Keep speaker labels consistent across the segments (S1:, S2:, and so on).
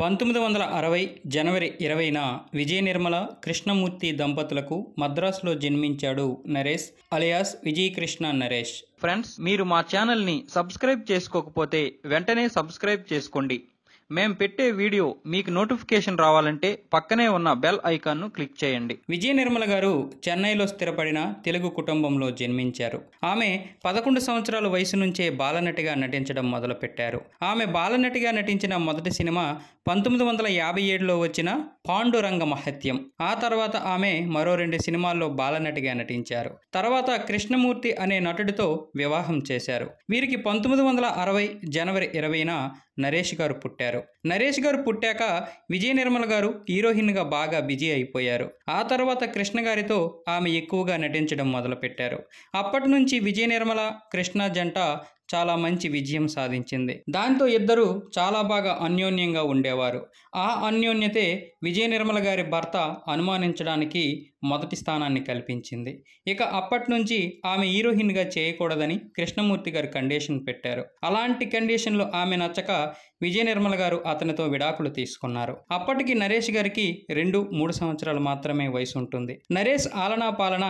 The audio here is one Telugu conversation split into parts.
S1: పంతొమ్మిది వందల అరవై జనవరి ఇరవైన విజయ నిర్మల కృష్ణమూర్తి దంపతులకు మద్రాసులో జన్మించాడు నరేష్ అలియాస్ విజయ కృష్ణ నరేష్ ఫ్రెండ్స్ మీరు మా ఛానల్ని సబ్స్క్రైబ్ చేసుకోకపోతే వెంటనే సబ్స్క్రైబ్ చేసుకోండి మేం పెట్టే వీడియో మీకు నోటిఫికేషన్ రావాలంటే పక్కనే ఉన్న బెల్ ఐకాన్ను క్లిక్ చేయండి విజయ నిర్మల గారు చెన్నైలో స్థిరపడిన తెలుగు కుటుంబంలో జన్మించారు ఆమె పదకొండు సంవత్సరాల వయసు నుంచే బాలనటిగా నటించడం మొదలుపెట్టారు ఆమె బాలనటిగా నటించిన మొదటి సినిమా పంతొమ్మిది వందల యాభై ఏడులో వచ్చిన పాండురంగ మహత్యం ఆ తర్వాత ఆమె మరో రెండు సినిమాల్లో బాలనటిగా నటించారు తర్వాత కృష్ణమూర్తి అనే నటుడితో వివాహం చేశారు వీరికి పంతొమ్మిది వందల అరవై జనవరి ఇరవైన నరేష్ గారు పుట్టారు చేశారు నరేష్ గారు పుట్టాక విజయ నిర్మల గారు హీరోయిన్గా బాగా బిజీ అయిపోయారు ఆ తర్వాత కృష్ణ గారితో ఆమె ఎక్కువగా నటించడం మొదలుపెట్టారు అప్పటి నుంచి విజయ నిర్మల కృష్ణ జంట చాలా మంచి విజయం సాధించింది దాంతో ఇద్దరు చాలా బాగా అన్యోన్యంగా ఉండేవారు ఆ అన్యోన్యతే విజయ నిర్మల గారి భర్త అనుమానించడానికి మొదటి స్థానాన్ని కల్పించింది ఇక అప్పటి నుంచి ఆమె హీరోయిన్గా చేయకూడదని కృష్ణమూర్తి గారు కండిషన్ పెట్టారు అలాంటి కండిషన్లు ఆమె నచ్చక విజయ నిర్మల గారు అతనితో విడాకులు తీసుకున్నారు అప్పటికి నరేష్ గారికి రెండు మూడు సంవత్సరాలు మాత్రమే వయసు ఉంటుంది నరేష్ ఆలనా పాలన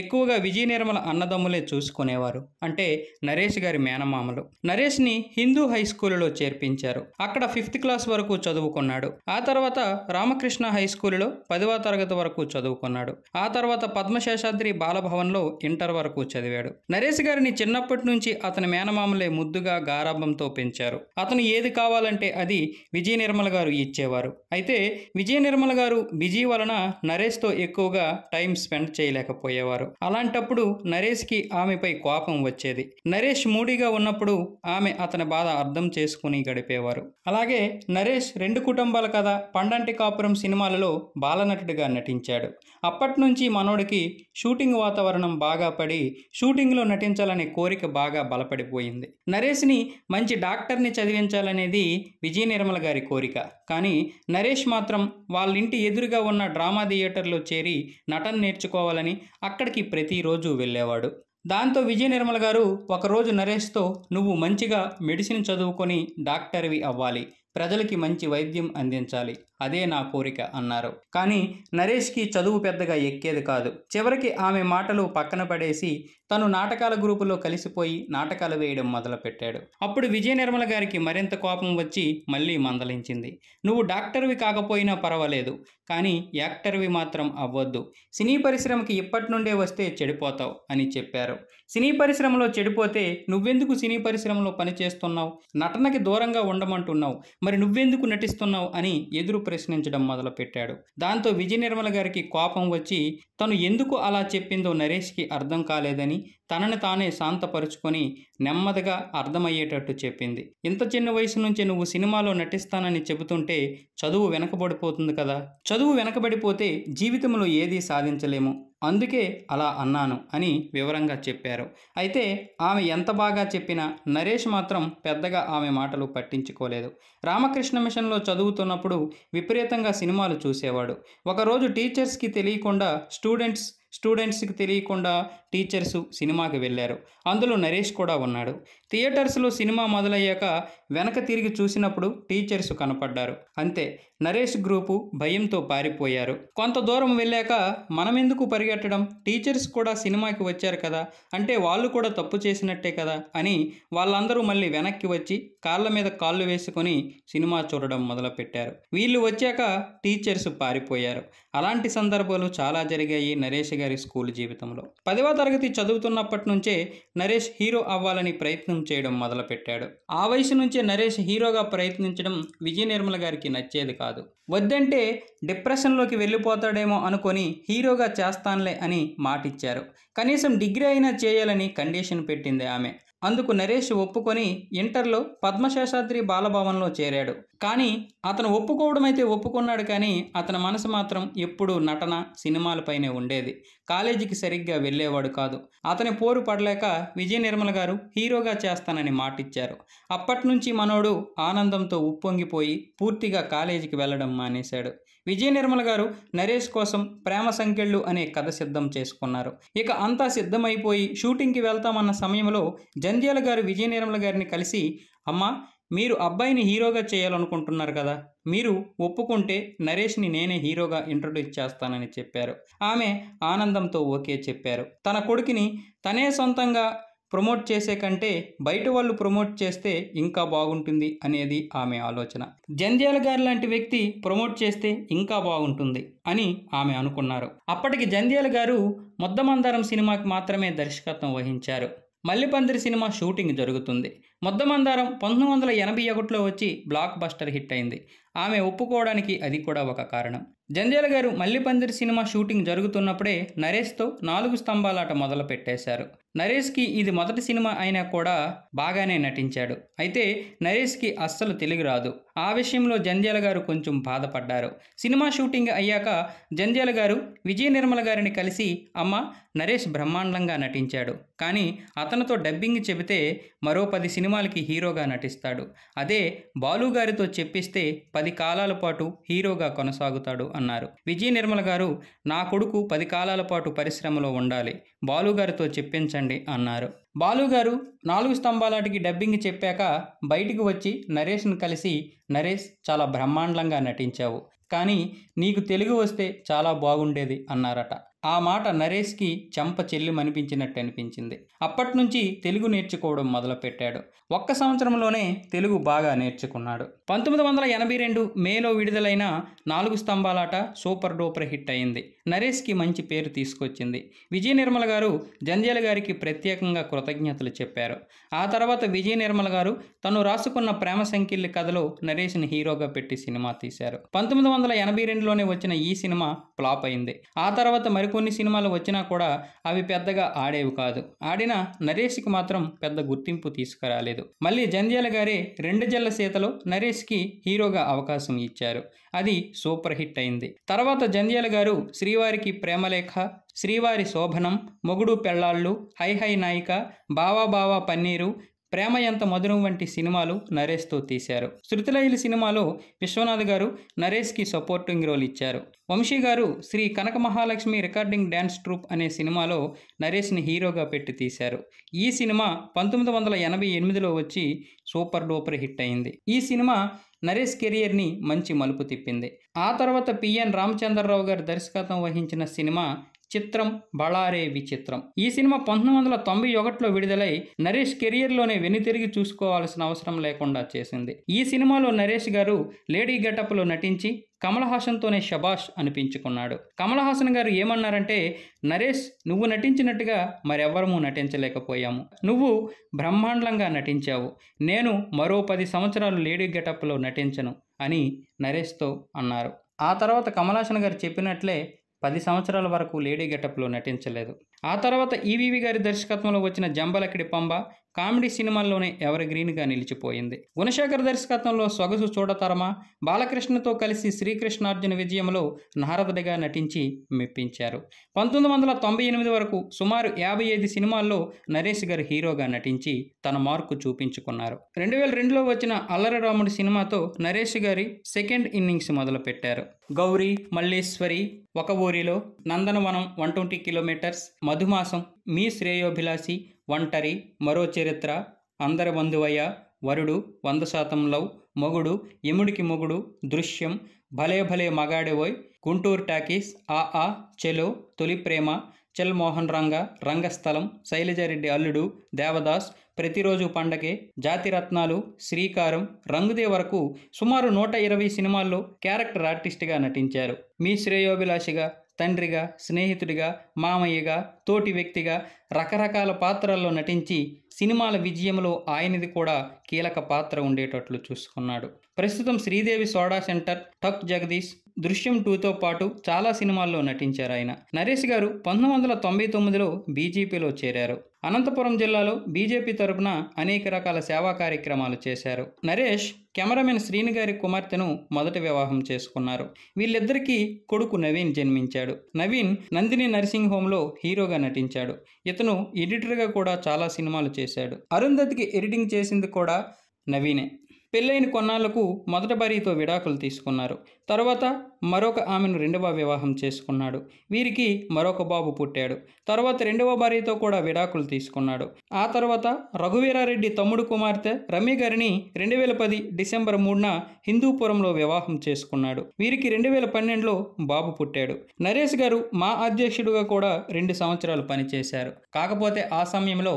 S1: ఎక్కువగా విజయ నిర్మల అన్నదమ్ములే చూసుకునేవారు అంటే నరేష్ గారి మేన చందమామలు నరేష్ని హిందూ హై స్కూలులో చేర్పించారు అక్కడ ఫిఫ్త్ క్లాస్ వరకు చదువుకున్నాడు ఆ తర్వాత రామకృష్ణ హై స్కూలులో పదవ తరగతి వరకు చదువుకున్నాడు ఆ తర్వాత పద్మశేషాద్రి బాలభవన్లో ఇంటర్ వరకు చదివాడు నరేష్ గారిని చిన్నప్పటి నుంచి అతని మేనమామలే ముద్దుగా గారాభంతో పెంచారు అతను ఏది కావాలంటే అది విజయ నిర్మల గారు ఇచ్చేవారు అయితే విజయ నిర్మల గారు బిజీ వలన నరేష్తో ఎక్కువగా టైం స్పెండ్ చేయలేకపోయేవారు అలాంటప్పుడు నరేష్కి ఆమెపై కోపం వచ్చేది నరేష్ మూడిగా ఒంటరిగా ఉన్నప్పుడు ఆమె అతని బాధ అర్థం చేసుకుని గడిపేవారు అలాగే నరేష్ రెండు కుటుంబాల కథ పండంటి కాపురం సినిమాలలో బాలనటుడిగా నటించాడు అప్పటి నుంచి మనోడికి షూటింగ్ వాతావరణం బాగా పడి షూటింగ్లో నటించాలనే కోరిక బాగా బలపడిపోయింది నరేష్ని మంచి డాక్టర్ని చదివించాలనేది విజయ నిర్మల గారి కోరిక కానీ నరేష్ మాత్రం వాళ్ళ ఇంటి ఎదురుగా ఉన్న డ్రామా థియేటర్లో చేరి నటన నేర్చుకోవాలని అక్కడికి ప్రతిరోజు వెళ్ళేవాడు దాంతో విజయ నిర్మల గారు ఒకరోజు నరేష్తో నువ్వు మంచిగా మెడిసిన్ చదువుకొని డాక్టర్వి అవ్వాలి ప్రజలకి మంచి వైద్యం అందించాలి అదే నా కోరిక అన్నారు కానీ నరేష్కి చదువు పెద్దగా ఎక్కేది కాదు చివరికి ఆమె మాటలు పక్కన పడేసి తను నాటకాల గ్రూపులో కలిసిపోయి నాటకాలు వేయడం మొదలుపెట్టాడు అప్పుడు విజయ నిర్మల గారికి మరింత కోపం వచ్చి మళ్ళీ మందలించింది నువ్వు డాక్టర్వి కాకపోయినా పర్వాలేదు కానీ యాక్టర్వి మాత్రం అవ్వద్దు సినీ పరిశ్రమకి ఇప్పటి నుండే వస్తే చెడిపోతావు అని చెప్పారు సినీ పరిశ్రమలో చెడిపోతే నువ్వెందుకు సినీ పరిశ్రమలో పనిచేస్తున్నావు నటనకి దూరంగా ఉండమంటున్నావు మరి నువ్వెందుకు నటిస్తున్నావు అని ఎదురు ప్రశ్నించడం మొదలుపెట్టాడు దాంతో విజయ నిర్మల గారికి కోపం వచ్చి తను ఎందుకు అలా చెప్పిందో నరేష్కి అర్థం కాలేదని తనని తానే శాంతపరుచుకొని నెమ్మదిగా అర్థమయ్యేటట్టు చెప్పింది ఇంత చిన్న వయసు నుంచి నువ్వు సినిమాలో నటిస్తానని చెబుతుంటే చదువు వెనకబడిపోతుంది కదా చదువు వెనకబడిపోతే జీవితంలో ఏదీ సాధించలేము అందుకే అలా అన్నాను అని వివరంగా చెప్పారు అయితే ఆమె ఎంత బాగా చెప్పినా నరేష్ మాత్రం పెద్దగా ఆమె మాటలు పట్టించుకోలేదు రామకృష్ణ మిషన్లో చదువుతున్నప్పుడు విపరీతంగా సినిమాలు చూసేవాడు ఒకరోజు టీచర్స్కి తెలియకుండా స్టూడెంట్స్ స్టూడెంట్స్కి తెలియకుండా టీచర్స్ సినిమాకి వెళ్ళారు అందులో నరేష్ కూడా ఉన్నాడు థియేటర్స్లో సినిమా మొదలయ్యాక వెనక తిరిగి చూసినప్పుడు టీచర్స్ కనపడ్డారు అంతే నరేష్ గ్రూపు భయంతో పారిపోయారు కొంత దూరం వెళ్ళాక మనమెందుకు పరిగెట్టడం టీచర్స్ కూడా సినిమాకి వచ్చారు కదా అంటే వాళ్ళు కూడా తప్పు చేసినట్టే కదా అని వాళ్ళందరూ మళ్ళీ వెనక్కి వచ్చి కాళ్ళ మీద కాళ్ళు వేసుకొని సినిమా చూడడం మొదలుపెట్టారు వీళ్ళు వచ్చాక టీచర్స్ పారిపోయారు అలాంటి సందర్భాలు చాలా జరిగాయి నరేష్ గారి స్కూల్ జీవితంలో పదవ తరగతి చదువుతున్నప్పటి నుంచే నరేష్ హీరో అవ్వాలని ప్రయత్నం చేయడం మొదలుపెట్టాడు ఆ వయసు నుంచే నరేష్ హీరోగా ప్రయత్నించడం విజయ నిర్మల గారికి నచ్చేది కాదు వద్దంటే డిప్రెషన్లోకి వెళ్ళిపోతాడేమో అనుకొని హీరోగా చేస్తానులే అని మాటిచ్చారు కనీసం డిగ్రీ అయినా చేయాలని కండిషన్ పెట్టింది ఆమె అందుకు నరేష్ ఒప్పుకొని ఇంటర్లో పద్మశేషాద్రి బాలభవన్లో చేరాడు కానీ అతను ఒప్పుకోవడం అయితే ఒప్పుకున్నాడు కానీ అతని మనసు మాత్రం ఎప్పుడూ నటన సినిమాలపైనే ఉండేది కాలేజీకి సరిగ్గా వెళ్ళేవాడు కాదు అతని పోరు పడలేక విజయ నిర్మల గారు హీరోగా చేస్తానని మాటిచ్చారు అప్పటి నుంచి మనోడు ఆనందంతో ఉప్పొంగిపోయి పూర్తిగా కాలేజీకి వెళ్ళడం మానేశాడు విజయ నిర్మల గారు నరేష్ కోసం ప్రేమ సంఖ్యళ్ళు అనే కథ సిద్ధం చేసుకున్నారు ఇక అంతా సిద్ధమైపోయి షూటింగ్కి వెళ్తామన్న సమయంలో జంధ్యాల గారు విజయ నిర్మల గారిని కలిసి అమ్మ మీరు అబ్బాయిని హీరోగా చేయాలనుకుంటున్నారు కదా మీరు ఒప్పుకుంటే నరేష్ని నేనే హీరోగా ఇంట్రడ్యూస్ చేస్తానని చెప్పారు ఆమె ఆనందంతో ఓకే చెప్పారు తన కొడుకుని తనే సొంతంగా ప్రమోట్ చేసే కంటే బయట వాళ్ళు ప్రమోట్ చేస్తే ఇంకా బాగుంటుంది అనేది ఆమె ఆలోచన జంధ్యాల గారు లాంటి వ్యక్తి ప్రమోట్ చేస్తే ఇంకా బాగుంటుంది అని ఆమె అనుకున్నారు అప్పటికి జంధ్యాల గారు ముద్దమందారం సినిమాకి మాత్రమే దర్శకత్వం వహించారు మల్లిపందిరి సినిమా షూటింగ్ జరుగుతుంది మొద్దమందారం పంతొమ్మిది వందల ఎనభై ఒకటిలో వచ్చి బ్లాక్ బస్టర్ హిట్ అయింది ఆమె ఒప్పుకోవడానికి అది కూడా ఒక కారణం జంజాల గారు మల్లిపందిరి సినిమా షూటింగ్ జరుగుతున్నప్పుడే నరేష్తో నాలుగు స్తంభాలాట మొదలు పెట్టేశారు నరేష్కి ఇది మొదటి సినిమా అయినా కూడా బాగానే నటించాడు అయితే నరేష్కి అస్సలు తెలుగు రాదు ఆ విషయంలో జంధ్యాల గారు కొంచెం బాధపడ్డారు సినిమా షూటింగ్ అయ్యాక జంధ్యాల గారు విజయ నిర్మల గారిని కలిసి అమ్మ నరేష్ బ్రహ్మాండంగా నటించాడు కానీ అతనితో డబ్బింగ్ చెబితే మరో పది సినిమా సినిమాలకి హీరోగా నటిస్తాడు అదే బాలుగారితో చెప్పిస్తే పది కాలాల పాటు హీరోగా కొనసాగుతాడు అన్నారు విజయ నిర్మల గారు నా కొడుకు పది కాలాల పాటు పరిశ్రమలో ఉండాలి బాలుగారితో చెప్పించండి అన్నారు బాలుగారు నాలుగు స్తంభాలాటికి డబ్బింగ్ చెప్పాక బయటికి వచ్చి నరేష్ను కలిసి నరేష్ చాలా బ్రహ్మాండంగా నటించావు కానీ నీకు తెలుగు వస్తే చాలా బాగుండేది అన్నారట ఆ మాట నరేష్కి చెంప అనిపించినట్టు అనిపించింది అప్పటినుంచి తెలుగు నేర్చుకోవడం మొదలుపెట్టాడు ఒక్క సంవత్సరంలోనే తెలుగు బాగా నేర్చుకున్నాడు పంతొమ్మిది వందల ఎనభై రెండు మేలో విడుదలైన నాలుగు స్తంభాలాట సూపర్ డూపర్ హిట్ అయింది నరేష్కి మంచి పేరు తీసుకొచ్చింది విజయ నిర్మల గారు జంధ్యాల గారికి ప్రత్యేకంగా కృతజ్ఞతలు చెప్పారు ఆ తర్వాత విజయ నిర్మల గారు తను రాసుకున్న ప్రేమ సంకిల్లి కథలో నరేష్ని హీరోగా పెట్టి సినిమా తీశారు పంతొమ్మిది వందల ఎనభై రెండులోనే వచ్చిన ఈ సినిమా ఫ్లాప్ అయింది ఆ తర్వాత మరికొన్ని సినిమాలు వచ్చినా కూడా అవి పెద్దగా ఆడేవి కాదు ఆడిన నరేష్కి మాత్రం పెద్ద గుర్తింపు తీసుకురాలేదు మళ్ళీ జంధ్యాల గారే రెండు జల్ల సీతలో నరేష్కి హీరోగా అవకాశం ఇచ్చారు అది సూపర్ హిట్ అయింది తర్వాత జంధ్యాల గారు శ్రీవారికి ప్రేమలేఖ శ్రీవారి శోభనం మొగుడు పెళ్లాళ్ళు హై హై నాయిక బావా బావా పన్నీరు ప్రేమ ఎంత మధురం వంటి సినిమాలు నరేష్తో తీశారు శృతిలయుల సినిమాలో విశ్వనాథ్ గారు నరేష్కి సపోర్టింగ్ రోల్ ఇచ్చారు వంశీ గారు Sri Kanaka Mahalakshmi recording dance troupe అనే సినిమాలో నరేష్ని హీరోగా పెట్టి తీశారు ఈ సినిమా పంతొమ్మిది వందల ఎనభై ఎనిమిదిలో వచ్చి సూపర్ డూపర్ హిట్ అయింది ఈ సినిమా నరేష్ కెరియర్ని మంచి మలుపు తిప్పింది ఆ తర్వాత పిఎన్ రామచంద్రరావు గారు దర్శకత్వం వహించిన సినిమా చిత్రం బళారే విచిత్రం ఈ సినిమా పంతొమ్మిది వందల తొంభై ఒకటిలో విడుదలై నరేష్ కెరియర్లోనే వెనుతిరిగి చూసుకోవాల్సిన అవసరం లేకుండా చేసింది ఈ సినిమాలో నరేష్ గారు లేడీ గెటప్లో నటించి కమల్ హాసన్తోనే షబాష్ అనిపించుకున్నాడు కమల్ హాసన్ గారు ఏమన్నారంటే నరేష్ నువ్వు నటించినట్టుగా మరెవ్వరము నటించలేకపోయాము నువ్వు బ్రహ్మాండంగా నటించావు నేను మరో పది సంవత్సరాలు లేడీ గెటప్లో నటించను అని నరేష్తో అన్నారు ఆ తర్వాత కమలాసన్ గారు చెప్పినట్లే పది సంవత్సరాల వరకు లేడీ గెటప్లో నటించలేదు ఆ తర్వాత ఈవీవి గారి దర్శకత్వంలో వచ్చిన జంబలకిడి పంబ కామెడీ సినిమాల్లోనే ఎవరి గ్రీన్గా నిలిచిపోయింది గుణశేఖర్ దర్శకత్వంలో సొగసు చూడతరమా బాలకృష్ణతో కలిసి శ్రీకృష్ణార్జున విజయంలో నారదుడిగా నటించి మెప్పించారు పంతొమ్మిది వందల తొంభై ఎనిమిది వరకు సుమారు యాభై ఐదు సినిమాల్లో నరేష్ గారు హీరోగా నటించి తన మార్కు చూపించుకున్నారు రెండు వేల రెండులో వచ్చిన అల్లరి రాముడి సినిమాతో నరేష్ గారి సెకండ్ ఇన్నింగ్స్ మొదలుపెట్టారు Gauri Malleswari Oka Oorilo Nandanavanam one twenty kilometres Madhumasam Mee Sreyobhilashi Ontari మరో చరిత్ర అందరి బంధువయ్య వరుడు వంద శాతం లవ్ మొగుడు ఇముడికి మొగుడు దృశ్యం భలే భలే మగాడెవోయ్ గుంటూరు టాకీస్ ఆ ఆ చెలో తొలి ప్రేమ చల్ మోహన్ రంగ రంగస్థలం శైలజారెడ్డి అల్లుడు దేవదాస్ ప్రతిరోజు పండగే జాతిరత్నాలు శ్రీకారం రంగుదే వరకు సుమారు నూట ఇరవై సినిమాల్లో క్యారెక్టర్ ఆర్టిస్ట్గా నటించారు మీ శ్రేయోభిలాషిగా తండ్రిగా స్నేహితుడిగా మామయ్యగా తోటి వ్యక్తిగా రకరకాల పాత్రల్లో నటించి సినిమాల విజయంలో ఆయనది కూడా కీలక పాత్ర ఉండేటట్లు చూసుకున్నాడు ప్రస్తుతం శ్రీదేవి సోడా సెంటర్ టక్ జగదీష్ దృశ్యం టూతో పాటు చాలా సినిమాల్లో నటించారు ఆయన నరేష్ గారు పంతొమ్మిది వందల తొంభై తొమ్మిదిలో బీజేపీలో చేరారు అనంతపురం జిల్లాలో బీజేపీ తరపున అనేక రకాల సేవా కార్యక్రమాలు చేశారు నరేష్ కెమెరామెన్ శ్రీని గారి కుమార్తెను మొదటి వివాహం చేసుకున్నారు వీళ్ళిద్దరికీ కొడుకు నవీన్ జన్మించాడు నవీన్ నందిని నర్సింగ్ హోమ్లో హీరోగా నటించాడు ఇతను ఎడిటర్గా కూడా చాలా సినిమాలు చేశాడు అరుంధతికి ఎడిటింగ్ చేసింది కూడా నవీనే పెళ్ళైన కొన్నాళ్లకు మొదట భార్యతో విడాకులు తీసుకున్నారు తర్వాత మరొక ఆమెను రెండవ వివాహం చేసుకున్నాడు వీరికి మరొక బాబు పుట్టాడు తర్వాత రెండవ భార్యతో కూడా విడాకులు తీసుకున్నాడు ఆ తర్వాత రఘువీరారెడ్డి తమ్ముడు కుమార్తె రమ్య గారిని రెండు వేల పది డిసెంబర్ మూడున హిందూపురంలో వివాహం చేసుకున్నాడు వీరికి రెండు వేల పన్నెండులో బాబు పుట్టాడు నరేష్ గారు మా అధ్యక్షుడుగా కూడా రెండు సంవత్సరాలు పనిచేశారు కాకపోతే ఆ సమయంలో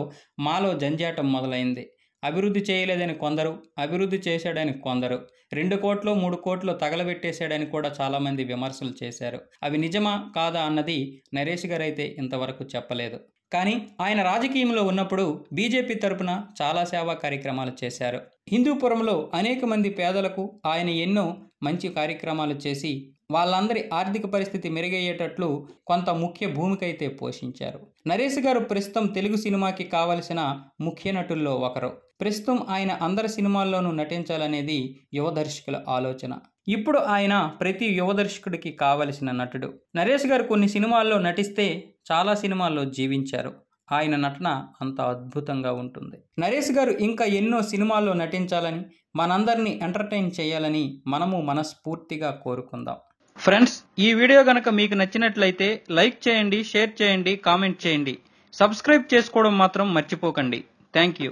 S1: మాలో జంజాటం మొదలైంది అభివృద్ధి చేయలేదని కొందరు అభివృద్ధి చేశాడని కొందరు రెండు కోట్లు మూడు కోట్లు తగలబెట్టేశాడని కూడా చాలామంది విమర్శలు చేశారు అవి నిజమా కాదా అన్నది నరేష్ గారైతే ఇంతవరకు చెప్పలేదు కానీ ఆయన రాజకీయంలో ఉన్నప్పుడు బీజేపీ తరపున చాలా సేవా కార్యక్రమాలు చేశారు హిందూపురంలో అనేక మంది పేదలకు ఆయన ఎన్నో మంచి కార్యక్రమాలు చేసి వాళ్ళందరి ఆర్థిక పరిస్థితి మెరుగయ్యేటట్లు కొంత ముఖ్య భూమికైతే పోషించారు నరేష్ గారు ప్రస్తుతం తెలుగు సినిమాకి కావలసిన ముఖ్య నటుల్లో ఒకరు ప్రస్తుతం ఆయన అందరి సినిమాల్లోనూ నటించాలనేది యువ దర్శకుల ఆలోచన ఇప్పుడు ఆయన ప్రతి యువ దర్శకుడికి కావలసిన నటుడు నరేష్ గారు కొన్ని సినిమాల్లో నటిస్తే చాలా సినిమాల్లో జీవించారు ఆయన నటన అంత అద్భుతంగా ఉంటుంది నరేష్ గారు ఇంకా ఎన్నో సినిమాల్లో నటించాలని మనందరినీ ఎంటర్టైన్ చేయాలని మనము మనస్ఫూర్తిగా కోరుకుందాం ఫ్రెండ్స్ ఈ వీడియో కనుక మీకు నచ్చినట్లయితే లైక్ చేయండి షేర్ చేయండి కామెంట్ చేయండి సబ్స్క్రైబ్ చేసుకోవడం మాత్రం మర్చిపోకండి thank you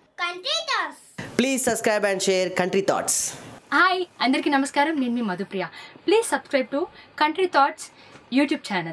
S1: Country Thoughts please subscribe and share Country Thoughts hi అందరికీ నమస్కారం నేను మీ Madhupriya please subscribe to Country Thoughts YouTube channel